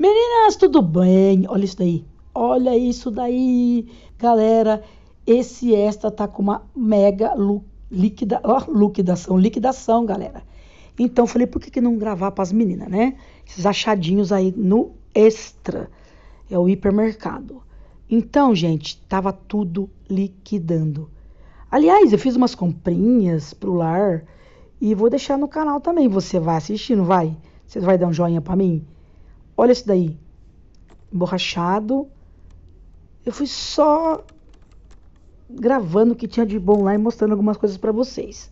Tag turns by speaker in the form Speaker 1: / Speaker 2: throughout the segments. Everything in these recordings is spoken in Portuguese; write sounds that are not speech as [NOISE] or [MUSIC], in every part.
Speaker 1: Meninas, tudo bem? Olha isso daí. Olha isso daí, galera. Esse esta tá com uma mega ó, liquidação, liquidação, galera. Então falei, por que, que não gravar para as meninas, né? Esses achadinhos aí no extra. É o hipermercado. Então, gente, tava tudo liquidando. Aliás, eu fiz umas comprinhas pro lar e vou deixar no canal também. Você vai assistir, não vai? Você vai dar um joinha para mim? Olha esse daí. borrachado. Eu fui só gravando o que tinha de bom lá e mostrando algumas coisas para vocês.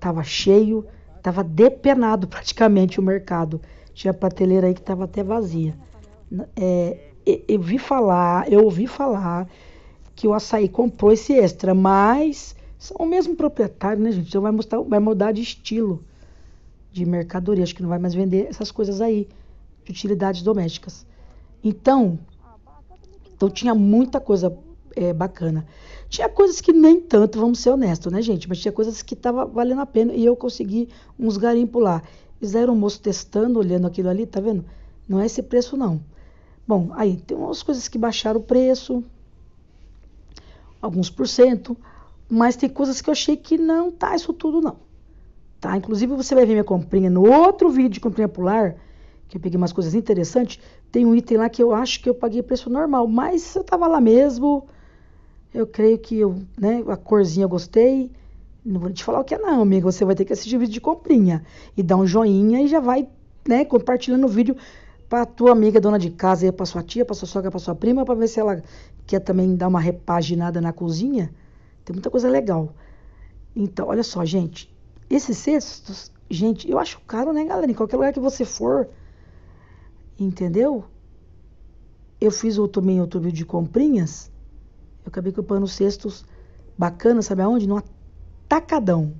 Speaker 1: Tava cheio, tava depenado [LAUGHS] praticamente o mercado. Tinha prateleira aí que tava até vazia. É, eu vi falar, eu ouvi falar que o açaí comprou esse extra, mas são o mesmo proprietário, né, gente? Então vai, mostrar, vai mudar de estilo de mercadoria. Acho que não vai mais vender essas coisas aí de utilidades domésticas. Então, então tinha muita coisa é, bacana. Tinha coisas que nem tanto, vamos ser honestos, né, gente? Mas tinha coisas que tava valendo a pena e eu consegui uns garimpos lá. Fizeram o moço testando, olhando aquilo ali, tá vendo? Não é esse preço, não. Bom, aí tem umas coisas que baixaram o preço, alguns por cento, mas tem coisas que eu achei que não tá isso tudo, não. Tá? Inclusive, você vai ver minha comprinha no outro vídeo de comprinha pular que eu peguei umas coisas interessantes. Tem um item lá que eu acho que eu paguei preço normal, mas eu tava lá mesmo. Eu creio que eu, né, a corzinha eu gostei. Não vou te falar o que é não, amigo. Você vai ter que assistir o vídeo de comprinha e dar um joinha e já vai, né, compartilhando o vídeo para tua amiga dona de casa, para sua tia, para sua sogra, para sua prima, para ver se ela quer também dar uma repaginada na cozinha. Tem muita coisa legal. Então, olha só, gente. Esses cestos, gente, eu acho caro, né, galera? Em qualquer lugar que você for, Entendeu? Eu fiz o também o túbio de comprinhas. Eu acabei comprando cestos bacana, sabe aonde? No Atacadão.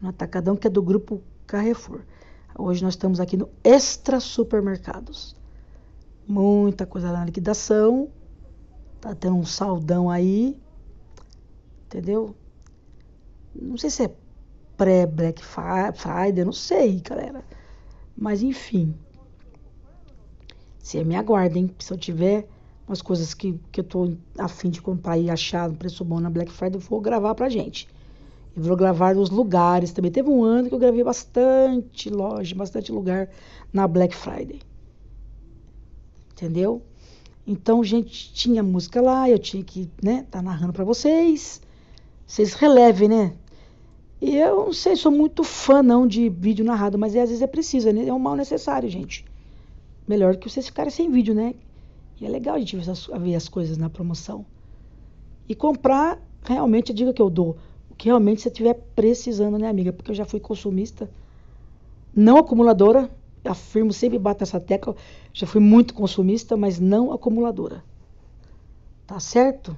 Speaker 1: No Atacadão que é do grupo Carrefour. Hoje nós estamos aqui no Extra Supermercados. Muita coisa na liquidação. Tá tendo um saldão aí. Entendeu? Não sei se é pré-Black Friday, não sei, galera. Mas enfim, você me aguarda, hein? Se eu tiver umas coisas que, que eu tô afim de comprar e achar um preço bom na Black Friday, eu vou gravar pra gente. Eu vou gravar nos lugares também. Teve um ano que eu gravei bastante loja, bastante lugar na Black Friday. Entendeu? Então, gente, tinha música lá, eu tinha que, né, tá narrando para vocês. Vocês relevem, né? E eu não sei, sou muito fã não de vídeo narrado, mas às vezes é preciso, é, é um mal necessário, gente melhor que vocês ficarem sem vídeo, né? E é legal a gente ver as coisas na promoção. E comprar, realmente, a dica que eu dou, o que realmente você estiver precisando, né, amiga? Porque eu já fui consumista, não acumuladora, afirmo, sempre bato essa tecla, já fui muito consumista, mas não acumuladora. Tá certo?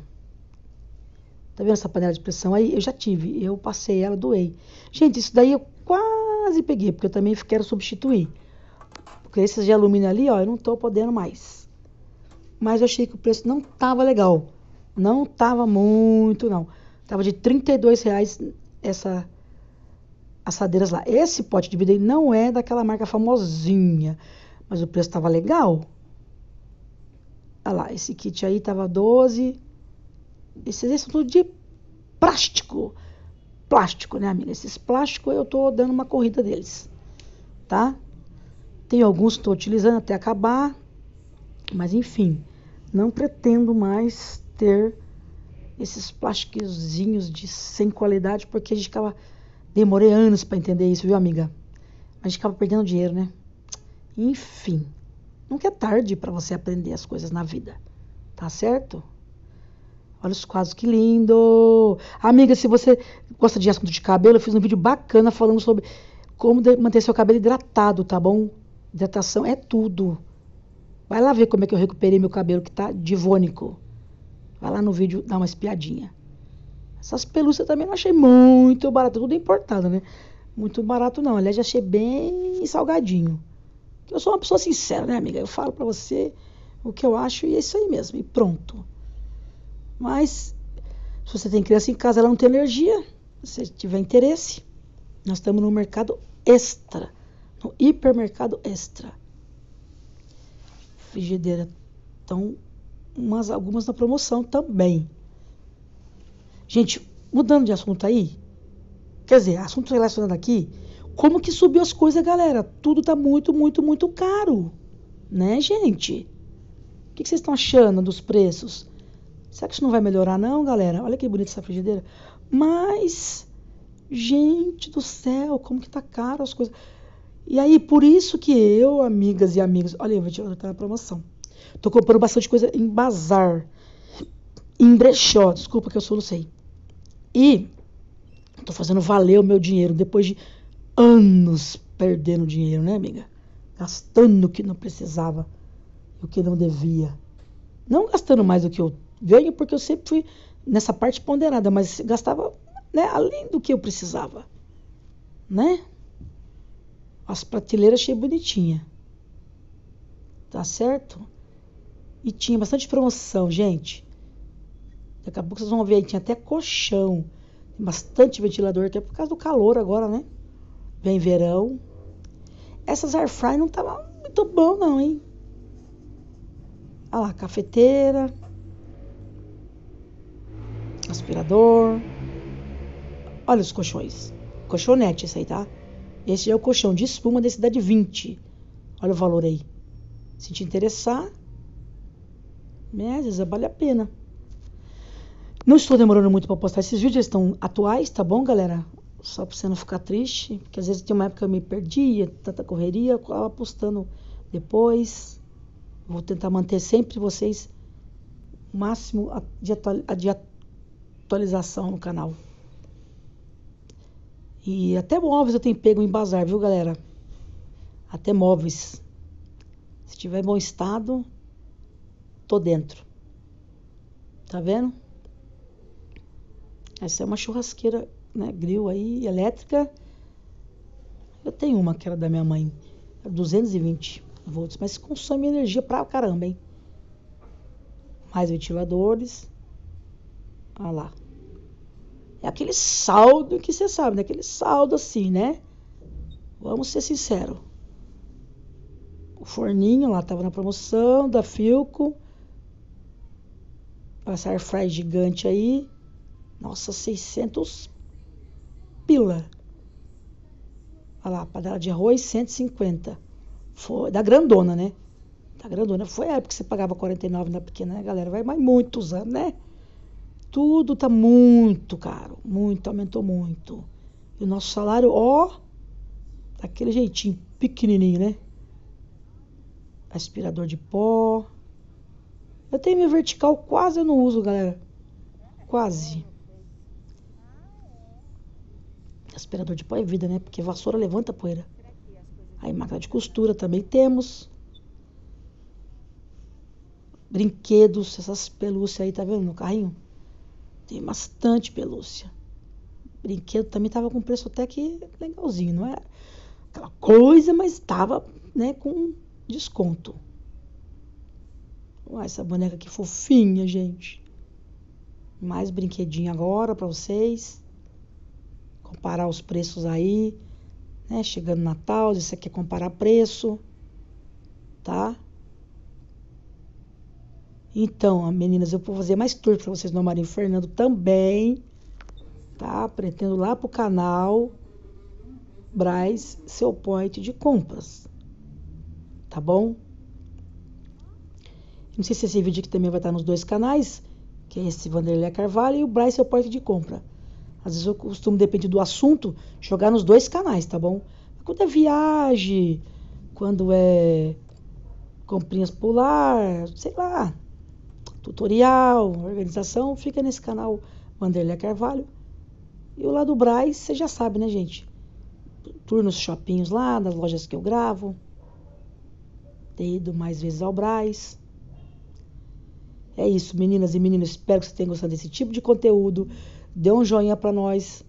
Speaker 1: Tá vendo essa panela de pressão aí? Eu já tive, eu passei ela, doei. Gente, isso daí eu quase peguei, porque eu também quero substituir. Porque esses de alumínio ali, ó, eu não tô podendo mais. Mas eu achei que o preço não tava legal. Não tava muito, não. Tava de 32 reais essa assadeiras lá. Esse pote de bidê não é daquela marca famosinha, mas o preço tava legal. Olha lá, esse kit aí tava 12. Esses aí são tudo de plástico. Plástico, né, amiga? Esses plásticos eu tô dando uma corrida deles, tá? Tem alguns que estou utilizando até acabar, mas enfim, não pretendo mais ter esses plastiquezinhos de sem qualidade, porque a gente acaba. Demorei anos para entender isso, viu, amiga? A gente acaba perdendo dinheiro, né? Enfim, nunca é tarde para você aprender as coisas na vida, tá certo? Olha os quadros, que lindo! Amiga, se você gosta de assunto de cabelo, eu fiz um vídeo bacana falando sobre como manter seu cabelo hidratado, tá bom? Hidratação é tudo. Vai lá ver como é que eu recuperei meu cabelo que tá divônico. Vai lá no vídeo dar uma espiadinha. Essas pelúcias também não achei muito barato, tudo importado, né? Muito barato não, aliás, achei bem salgadinho. Eu sou uma pessoa sincera, né, amiga? Eu falo para você o que eu acho e é isso aí mesmo, e pronto. Mas se você tem criança em casa, ela não tem energia, se tiver interesse, nós estamos no mercado extra no hipermercado extra. Frigideira estão umas, algumas na promoção também. Gente, mudando de assunto aí, quer dizer, assunto relacionado aqui, como que subiu as coisas, galera? Tudo tá muito, muito, muito caro, né, gente? O que, que vocês estão achando dos preços? Será que isso não vai melhorar, não, galera? Olha que bonita essa frigideira. Mas, gente do céu, como que tá caro as coisas. E aí, por isso que eu, amigas e amigos, olha, eu vou te dar uma promoção. Tô comprando bastante coisa em bazar, em brechó, desculpa que eu sei. E tô fazendo valer o meu dinheiro depois de anos perdendo dinheiro, né, amiga? Gastando o que não precisava, o que não devia. Não gastando mais do que eu ganho, porque eu sempre fui nessa parte ponderada, mas gastava né, além do que eu precisava, né? As prateleiras achei bonitinha. Tá certo? E tinha bastante promoção, gente. Daqui a pouco vocês vão ver aí, tinha até colchão. bastante ventilador, até por causa do calor agora, né? Vem verão. Essas air fry não tava muito bom não, hein? Olha lá, cafeteira. Aspirador. Olha os colchões. Colchonete esse aí, tá? Esse é o colchão de espuma cidade 20. Olha o valor aí. Se te interessar, né, vale a pena. Não estou demorando muito para postar esses vídeos, eles estão atuais, tá bom, galera? Só para você não ficar triste, porque às vezes tem uma época que eu me perdia, tanta correria, eu estava postando depois. Vou tentar manter sempre vocês o máximo de, atualização no canal. E até móveis eu tenho pego em bazar, viu, galera? Até móveis. Se tiver em bom estado, tô dentro. Tá vendo? Essa é uma churrasqueira, né, grill aí, elétrica. Eu tenho uma que era da minha mãe, 220 volts, mas consome energia pra caramba, hein? Mais ventiladores. Olha lá. É aquele saldo que você sabe, né? Aquele saldo assim, né? Vamos ser sinceros. O forninho lá tava na promoção da Filco. Passar fry gigante aí. Nossa, 600 pila. Olha lá, padela de arroz, 150. Foi, da grandona, né? Da grandona. Foi a época que você pagava 49 na pequena, né, galera? Vai mais muitos anos, né? Tudo tá muito caro, muito, aumentou muito. E o nosso salário, ó, daquele jeitinho, pequenininho, né? Aspirador de pó. Eu tenho meu vertical, quase eu não uso, galera. Quase. Aspirador de pó é vida, né? Porque vassoura levanta poeira. Aí máquina de costura também temos. Brinquedos, essas pelúcias aí, tá vendo no carrinho? Tem bastante pelúcia. brinquedo também estava com preço até que legalzinho, não era aquela coisa, mas estava né, com desconto. Uai, essa boneca que fofinha, gente. Mais brinquedinho agora para vocês. Comparar os preços aí. Né? Chegando Natal, aqui é comparar preço, tá? Então, meninas, eu vou fazer mais tour para vocês no Marinho Fernando também, tá? Pretendo lá pro canal Braz, seu point de compras, tá bom? Não sei se esse vídeo aqui também vai estar nos dois canais, que é esse Vanderlei Carvalho e o Braz, seu point de compra. Às vezes eu costumo, depende do assunto, jogar nos dois canais, tá bom? Quando é viagem, quando é comprinhas pular, sei lá, tutorial, organização, fica nesse canal Wanderlei Carvalho. E o lado Braz, você já sabe, né, gente? Turnos shoppinhos lá, nas lojas que eu gravo. Ter ido mais vezes ao Braz. É isso, meninas e meninos. Espero que vocês tenham gostado desse tipo de conteúdo. Dê um joinha para nós.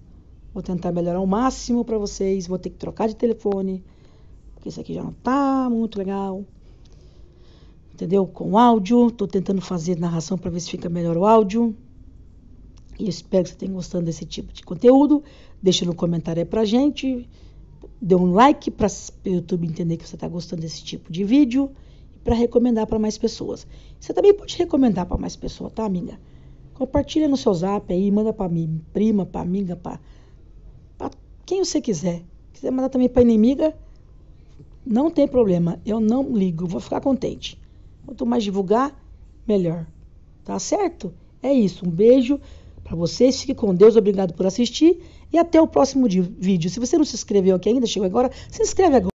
Speaker 1: Vou tentar melhorar o máximo para vocês. Vou ter que trocar de telefone, porque isso aqui já não tá muito legal entendeu? Com áudio, estou tentando fazer narração para ver se fica melhor o áudio. E espero que você tenha gostado desse tipo de conteúdo. Deixa no comentário aí a gente. Dê um like para o YouTube entender que você está gostando desse tipo de vídeo e para recomendar para mais pessoas. Você também pode recomendar para mais pessoas, tá, amiga? Compartilha no seu zap aí, manda para mim, prima, para amiga, para quem você quiser. quiser mandar também para inimiga, não tem problema, eu não ligo, vou ficar contente. Quanto mais divulgar, melhor. Tá certo? É isso. Um beijo para vocês. Fique com Deus. Obrigado por assistir. E até o próximo vídeo. Se você não se inscreveu aqui ainda, chegou agora, se inscreve agora.